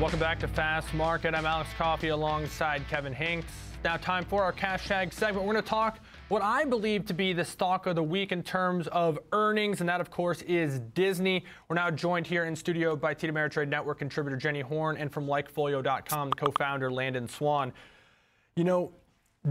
Welcome back to Fast Market. I'm Alex Coffey alongside Kevin Hinks. Now, time for our cash tag segment. We're going to talk what I believe to be the stock of the week in terms of earnings, and that, of course, is Disney. We're now joined here in studio by Tita Ameritrade Network contributor Jenny Horn and from likefolio.com, co founder Landon Swan. You know,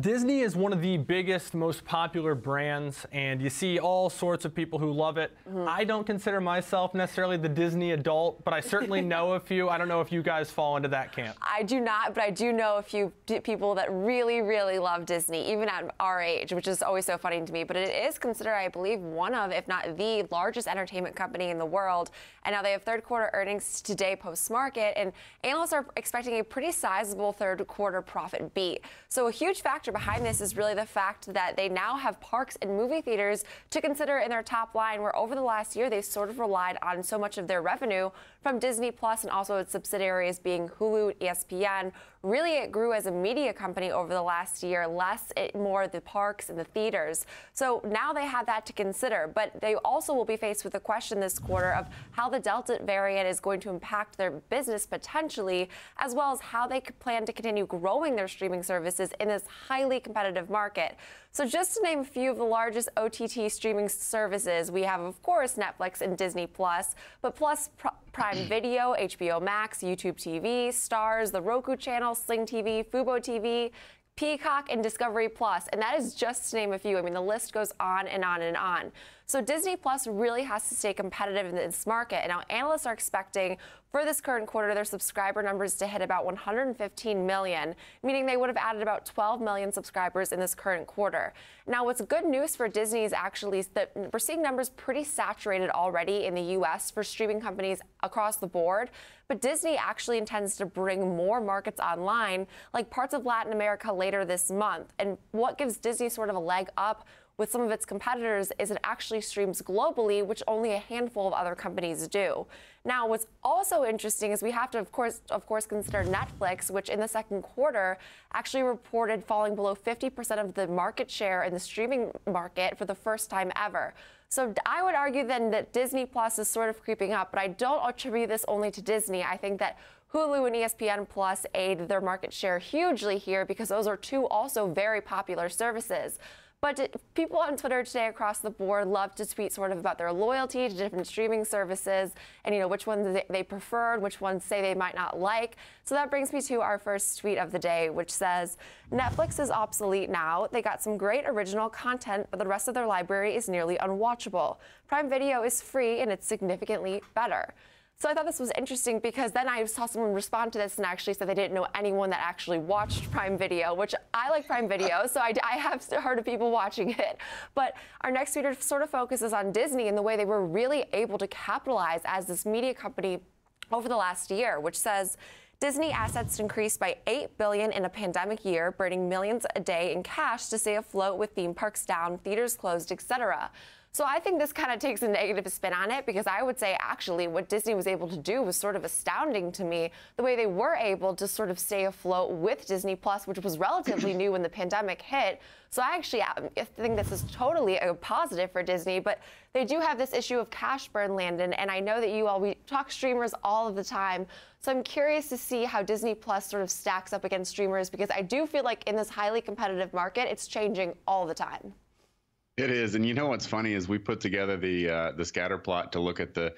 Disney is one of the biggest, most popular brands, and you see all sorts of people who love it. Mm -hmm. I don't consider myself necessarily the Disney adult, but I certainly know a few. I don't know if you guys fall into that camp. I do not, but I do know a few people that really, really love Disney, even at our age, which is always so funny to me. But it is considered, I believe, one of, if not the largest entertainment company in the world. And now they have third quarter earnings today post market, and analysts are expecting a pretty sizable third quarter profit beat. So a huge factor factor behind this is really the fact that they now have parks and movie theaters to consider in their top line, where over the last year they sort of relied on so much of their revenue from Disney Plus and also its subsidiaries being Hulu, ESPN. Really, it grew as a media company over the last year, less it, more the parks and the theaters. So now they have that to consider, but they also will be faced with the question this quarter of how the Delta variant is going to impact their business potentially, as well as how they plan to continue growing their streaming services in this highly competitive market. So, just to name a few of the largest OTT streaming services, we have, of course, Netflix and Disney Plus, but plus Prime Video, HBO Max, YouTube TV, Stars, the Roku Channel, Sling TV, Fubo TV, Peacock, and Discovery Plus. And that is just to name a few. I mean, the list goes on and on and on. So Disney Plus really has to stay competitive in this market. And now analysts are expecting for this current quarter their subscriber numbers to hit about 115 million, meaning they would have added about 12 million subscribers in this current quarter. Now, what's good news for Disney is actually that we're seeing numbers pretty saturated already in the U.S. for streaming companies across the board. But Disney actually intends to bring more markets online, like parts of Latin America later this month. And what gives Disney sort of a leg up with some of its competitors is it actually streams globally, which only a handful of other companies do. Now, what's also interesting is we have to, of course, of course, consider Netflix, which in the second quarter actually reported falling below 50% of the market share in the streaming market for the first time ever. So I would argue then that Disney Plus is sort of creeping up, but I don't attribute this only to Disney. I think that Hulu and ESPN Plus aid their market share hugely here because those are two also very popular services. But people on Twitter today across the board love to tweet sort of about their loyalty to different streaming services and, you know, which ones they preferred, which ones say they might not like. So that brings me to our first tweet of the day, which says Netflix is obsolete now. They got some great original content, but the rest of their library is nearly unwatchable. Prime Video is free and it's significantly better. So I thought this was interesting because then I saw someone respond to this and actually said they didn't know anyone that actually watched Prime Video, which I like Prime Video, so I, I, have heard of people watching it. But our next feature sort of focuses on Disney and the way they were really able to capitalize as this media company over the last year, which says Disney assets increased by 8 billion in a pandemic year, burning millions a day in cash to stay afloat with theme parks down, theaters closed, etc. So I think this kind of takes a negative spin on it because I would say actually what Disney was able to do was sort of astounding to me the way they were able to sort of stay afloat with Disney Plus, which was relatively new when the pandemic hit. So I actually um, I think this is totally a positive for Disney, but they do have this issue of cash burn, Landon, and I know that you all we talk streamers all of the time. So I'm curious to see how Disney Plus sort of stacks up against streamers because I do feel like in this highly competitive market, it's changing all the time. It is, and you know what's funny is we put together the uh, the scatter plot to look at the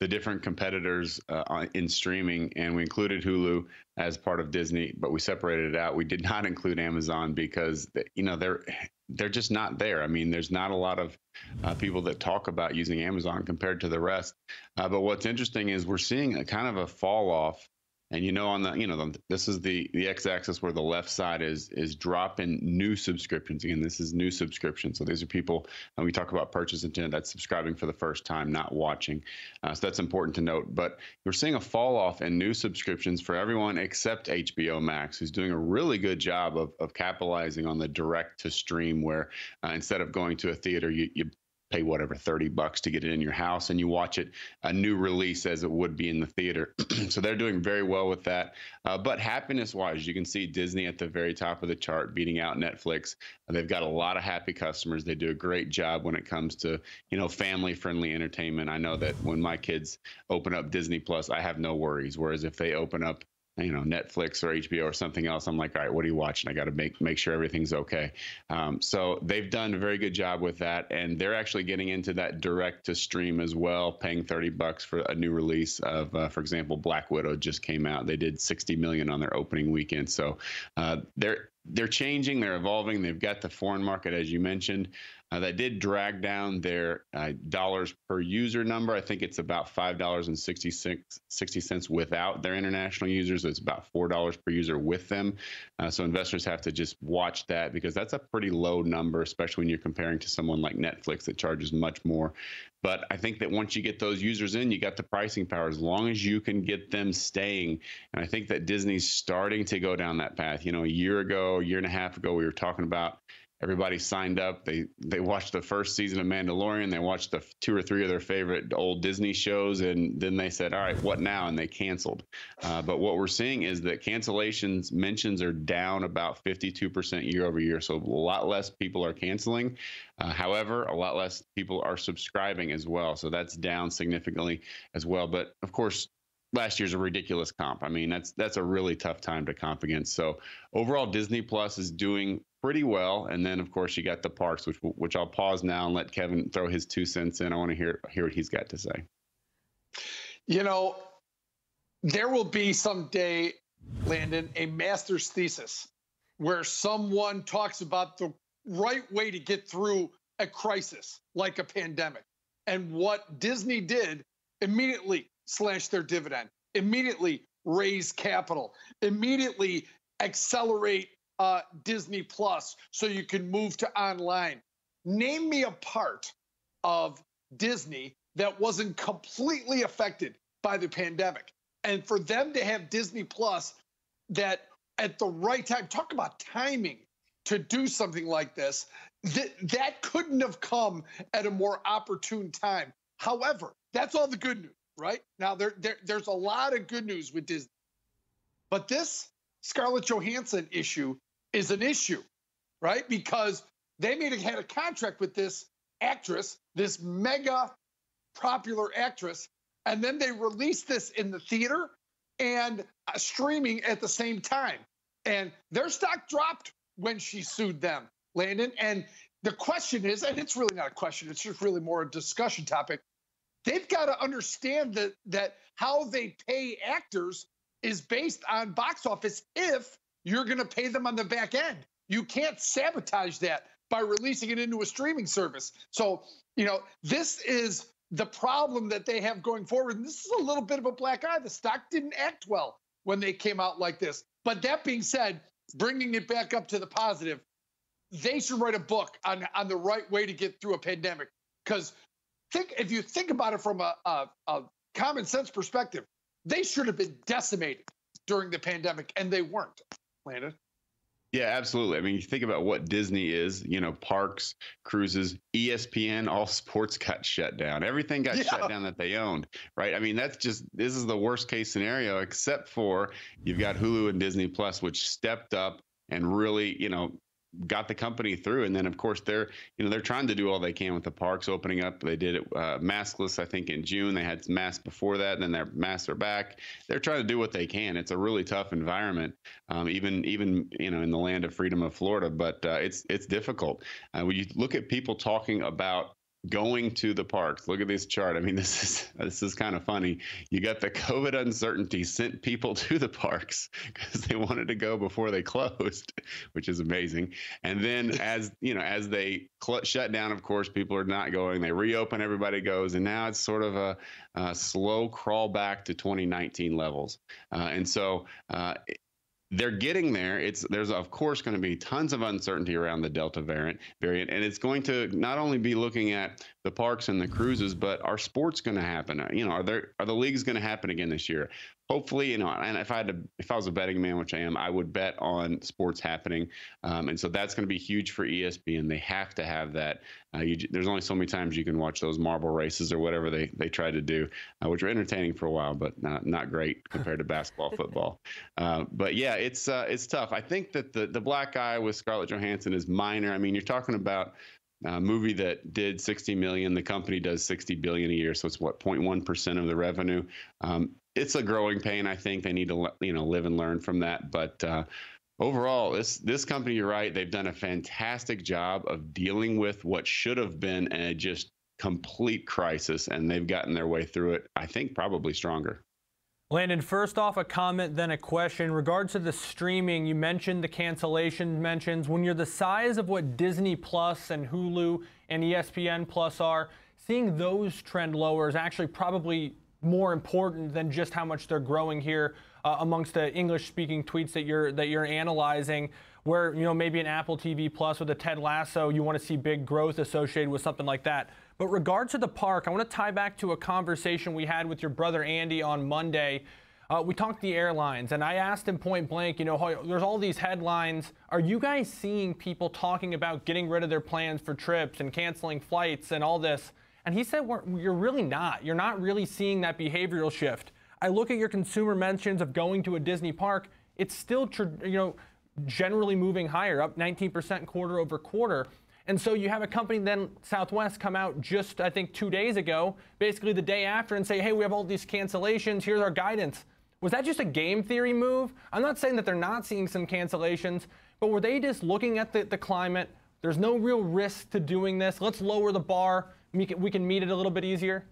the different competitors uh, in streaming, and we included Hulu as part of Disney, but we separated it out. We did not include Amazon because you know they're they're just not there. I mean, there's not a lot of uh, people that talk about using Amazon compared to the rest. Uh, but what's interesting is we're seeing a kind of a fall off and you know on the you know the, this is the the x-axis where the left side is is dropping new subscriptions again this is new subscriptions so these are people and we talk about purchase intent that's subscribing for the first time not watching uh, so that's important to note but we're seeing a fall off in new subscriptions for everyone except hbo max who's doing a really good job of, of capitalizing on the direct to stream where uh, instead of going to a theater you, you pay whatever 30 bucks to get it in your house and you watch it a new release as it would be in the theater so they're doing very well with that uh, but happiness wise you can see disney at the very top of the chart beating out netflix uh, they've got a lot of happy customers they do a great job when it comes to you know family friendly entertainment i know that when my kids open up disney plus i have no worries whereas if they open up you know Netflix or HBO or something else, I'm like, all right, what are you watching? I got to make make sure everything's okay. Um, so they've done a very good job with that, and they're actually getting into that direct to stream as well, paying 30 bucks for a new release of, uh, for example, Black Widow just came out. They did 60 million on their opening weekend, so uh, they're they're changing, they're evolving. They've got the foreign market, as you mentioned, uh, that did drag down their uh, dollars per user number. I think it's about five dollars and 60 cents without their international users. It's about four dollars per user with them. Uh, so investors have to just watch that because that's a pretty low number, especially when you're comparing to someone like Netflix that charges much more. But I think that once you get those users in, you got the pricing power. As long as you can get them staying, and I think that Disney's starting to go down that path. You know, a year ago, a year and a half ago, we were talking about everybody signed up. They they watched the first season of Mandalorian. They watched the two or three of their favorite old Disney shows, and then they said, "All right, what now?" And they canceled. Uh, but what we're seeing is that cancellations mentions are down about 52% year over year. So a lot less people are canceling. Uh, however, a lot less people are subscribing as well. So that's down significantly as well. But of course, last year's a ridiculous comp. I mean, that's that's a really tough time to comp against. So overall, Disney Plus is doing pretty well. And then, of course, you got the parks, which which I'll pause now and let Kevin throw his two cents in. I want to hear hear what he's got to say. You know, there will be someday, Landon, a master's thesis where someone talks about the right way to get through a crisis like a pandemic, and what Disney did immediately slash their dividend, immediately raise capital, immediately accelerate uh, Disney Plus so you can move to online. Name me a part of Disney that wasn't completely affected by the pandemic. And for them to have Disney Plus that at the right time, talk about timing to do something like this, that, that couldn't have come at a more opportune time. However, that's all the good news, right? Now, there, there there's a lot of good news with Disney. But this Scarlett Johansson issue is an issue, right? Because they made a, had a contract with this actress, this mega popular actress, and then they released this in the theater and uh, streaming at the same time. And their stock dropped when she sued them, Landon. And the question is, and it's really not a question, it's just really more a discussion topic. They've got to understand that that how they pay actors is based on box office if you're going to pay them on the back end. You can't sabotage that by releasing it into a streaming service. So, you know, this is the problem that they have going forward. And this is a little bit of a black eye. The stock didn't act well when they came out like this. But that being said, bringing it back up to the positive, they should write a book on, on the right way to get through a pandemic. Because think if you think about it from a, a, a common sense perspective, they should have been decimated during the pandemic and they weren't. Yeah, absolutely. I mean, you think about what Disney is, you know, parks, cruises, ESPN, all sports got shut down. Everything got yeah. shut down that they owned, right? I mean, that's just, this is the worst case scenario, except for you've got Hulu and Disney Plus, which stepped up and really, you know, got the company through. And then of course they're you know they're trying to do all they can with the parks opening up. They did it uh, maskless I think in June. They had masks before that, and then their masks are back. They're trying to do what they can. It's a really tough environment, um, even even you know in the land of freedom of Florida, but uh, it's it's difficult. Uh, when you look at people talking about going to the parks. Look at this chart. I mean, this is this is kind of funny. You got the COVID uncertainty sent people to the parks because they wanted to go before they closed, which is amazing. And then as you know, as they cl- shut down, of course, people are not going. They reopen, everybody goes, and now it's sort of a, a slow crawl back to 2019 levels. Uh, and so uh, they're getting there. It's there's of course going to be tons of uncertainty around the Delta variant variant, and it's going to not only be looking at the parks and the cruises, but are sports going to happen? Uh, you know, are there are the leagues going to happen again this year? hopefully, you know, and if I had to, if I was a betting man, which I am, I would bet on sports happening. Um, and so that's going to be huge for ESPN. They have to have that. Uh, you, there's only so many times you can watch those marble races or whatever they, they try to do, uh, which are entertaining for a while, but not, not great compared to basketball, football. Uh, but yeah, it's, uh, it's tough. I think that the, the black eye with Scarlett Johansson is minor. I mean, you're talking about a movie that did 60 million the company does 60 billion a year so it's what 0.1% of the revenue um, it's a growing pain. I think they need to you know live and learn from that. But uh, overall, this this company, you're right, they've done a fantastic job of dealing with what should have been a just complete crisis, and they've gotten their way through it. I think probably stronger. Landon, first off, a comment, then a question. In regards to the streaming, you mentioned the cancellation mentions. When you're the size of what Disney Plus and Hulu and ESPN Plus are, seeing those trend lower is actually probably more important than just how much they're growing here uh, amongst the English-speaking tweets that you're that you're analyzing. Where you know maybe an Apple TV Plus with a Ted Lasso, you want to see big growth associated with something like that. But regard to the park, I want to tie back to a conversation we had with your brother Andy on Monday. Uh, we talked the airlines, and I asked him point blank, you know, there's all these headlines. Are you guys seeing people talking about getting rid of their plans for trips and canceling flights and all this? And he said, You're really not. You're not really seeing that behavioral shift. I look at your consumer mentions of going to a Disney park, it's still, you know, generally moving higher, up 19% quarter over quarter. And so you have a company then, Southwest, come out just, I think, two days ago, basically the day after, and say, hey, we have all these cancellations. Here's our guidance. Was that just a game theory move? I'm not saying that they're not seeing some cancellations, but were they just looking at the, the climate? There's no real risk to doing this. Let's lower the bar we can, meet it a little bit easier?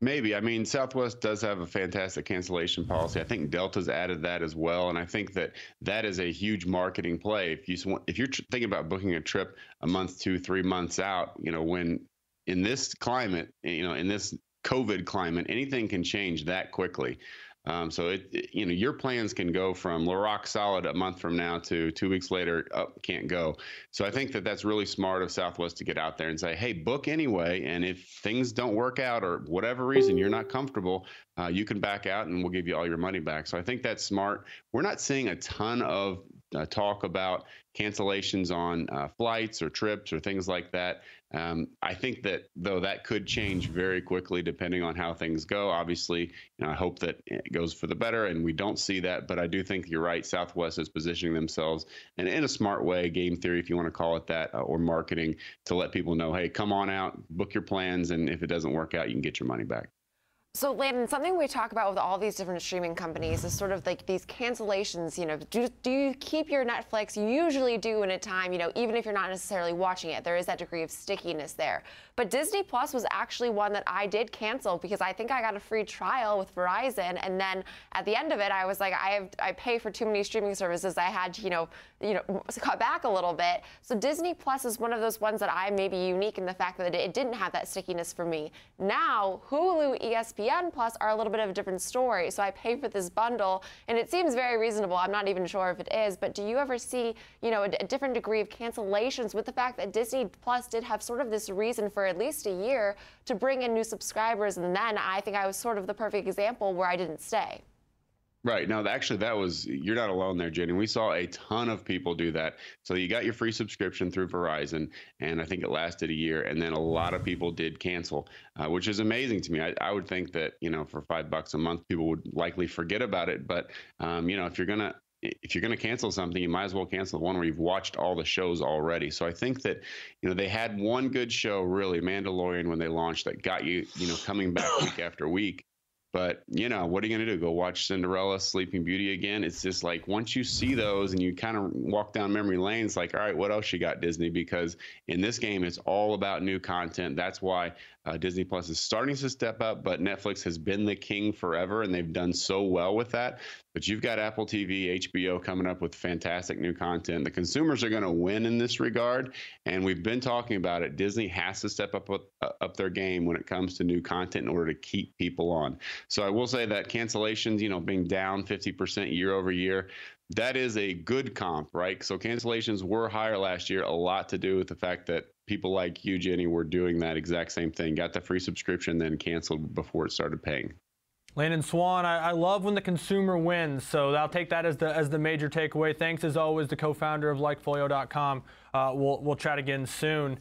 Maybe. I mean, Southwest does have a fantastic cancellation policy. I think Delta's added that as well, and I think that that is a huge marketing play. If you if you're thinking about booking a trip a month, two, three months out, you know, when in this climate, you know, in this COVID climate, anything can change that quickly. Um, so it, it, you know, your plans can go from rock solid a month from now to two weeks later, oh, can't go. So I think that that's really smart of Southwest to get out there and say, hey, book anyway, and if things don't work out or whatever reason you're not comfortable, uh, you can back out and we'll give you all your money back. So I think that's smart. We're not seeing a ton of uh, talk about cancellations on uh, flights or trips or things like that. Um, I think that though that could change very quickly depending on how things go. Obviously, you know, I hope that it goes for the better and we don't see that, but I do think you're right. Southwest is positioning themselves and in a smart way, game theory, if you want to call it that, uh, or marketing to let people know, hey, come on out, book your plans, and if it doesn't work out, you can get your money back. So, Landon, something we talk about with all these different streaming companies is sort of like these cancellations. You know, do, do you keep your Netflix? You usually do in a time, you know, even if you're not necessarily watching it, there is that degree of stickiness there. But Disney Plus was actually one that I did cancel because I think I got a free trial with Verizon. And then at the end of it, I was like, I have, I pay for too many streaming services. I had to, you know, you know, cut back a little bit. So Disney Plus is one of those ones that I may be unique in the fact that it didn't have that stickiness for me. Now, Hulu, ESPN, ESPN Plus are a little bit of a different story. So I pay for this bundle, and it seems very reasonable. I'm not even sure if it is, but do you ever see, you know, a, a different degree of cancellations with the fact that Disney Plus did have sort of this reason for at least a year to bring in new subscribers, and then I think I was sort of the perfect example where I didn't stay. Right. Now, actually, that was, you're not alone there, Jenny. We saw a ton of people do that. So you got your free subscription through Verizon, and I think it lasted a year. And then a lot of people did cancel, uh, which is amazing to me. I, I, would think that, you know, for five bucks a month, people would likely forget about it. But, um, you know, if you're going to, if you're going to cancel something, you might as well cancel the one where you've watched all the shows already. So I think that, you know, they had one good show really, Mandalorian, when they launched that got you, you know, coming back week after week. But you know, what are you gonna do? Go watch Cinderella, Sleeping Beauty again? It's just like once you see those and you kind of walk down memory lane, it's like, all right, what else you got, Disney? Because in this game, it's all about new content. That's why uh, Disney Plus is starting to step up, but Netflix has been the king forever, and they've done so well with that. But you've got Apple TV, HBO coming up with fantastic new content. The consumers are going to win in this regard, and we've been talking about it. Disney has to step up uh, up their game when it comes to new content in order to keep people on. So I will say that cancellations, you know, being down 50% year over year, that is a good comp, right? So cancellations were higher last year, a lot to do with the fact that people like you, Jenny, were doing that exact same thing. Got the free subscription, then canceled before it started paying. Landon Swan, I, I, love when the consumer wins, so I'll take that as the as the major takeaway. Thanks as always, the co-founder of LikeFolio.com. Uh, we'll we'll chat again soon.